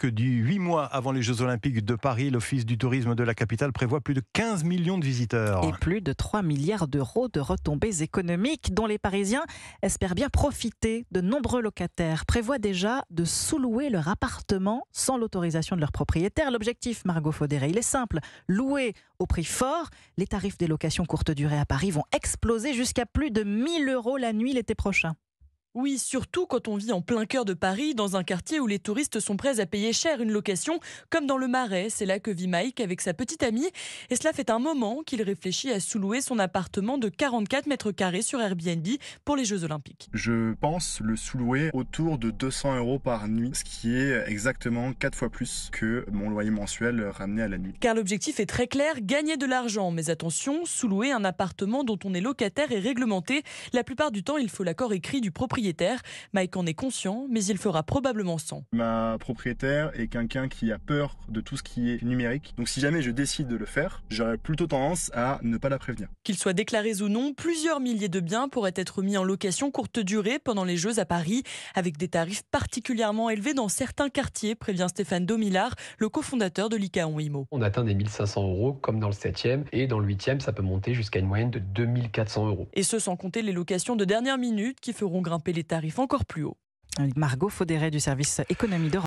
que du 8 mois avant les Jeux Olympiques de Paris, l'Office du tourisme de la capitale prévoit plus de 15 millions de visiteurs. Et plus de 3 milliards d'euros de retombées économiques dont les Parisiens espèrent bien profiter. De nombreux locataires prévoient déjà de sous-louer leur appartement sans l'autorisation de leur propriétaire. L'objectif, Margot Faudéré, il est simple. Louer au prix fort, les tarifs des locations courte durée à Paris vont exploser jusqu'à plus de 1000 euros la nuit l'été prochain. Oui, surtout quand on vit en plein cœur de Paris, dans un quartier où les touristes sont prêts à payer cher une location, comme dans le Marais. C'est là que vit Mike avec sa petite amie. Et cela fait un moment qu'il réfléchit à sous-louer son appartement de 44 mètres carrés sur Airbnb pour les Jeux Olympiques. Je pense le sous-louer autour de 200 euros par nuit, ce qui est exactement 4 fois plus que mon loyer mensuel ramené à la nuit. Car l'objectif est très clair, gagner de l'argent. Mais attention, sous-louer un appartement dont on est locataire est réglementé. La plupart du temps, il faut l'accord écrit du propriétaire propriétaire. Mike en est conscient, mais il fera probablement sans. Ma propriétaire est quelqu'un qui a peur de tout ce qui est numérique. Donc si jamais je décide de le faire, j'aurais plutôt tendance à ne pas la prévenir. Qu'ils soient déclarés ou non, plusieurs milliers de biens pourraient être mis en location courte durée pendant les Jeux à Paris, avec des tarifs particulièrement élevés dans certains quartiers, prévient Stéphane Domillard, le cofondateur de l'ICAON IMO. On atteint des 1500 euros comme dans le 7e, et dans le 8e, ça peut monter jusqu'à une moyenne de 2400 euros. Et ce, sans compter les locations de dernière minute qui feront grimper les tarifs encore plus haut. Margot Faudéret du service économie d'Europe.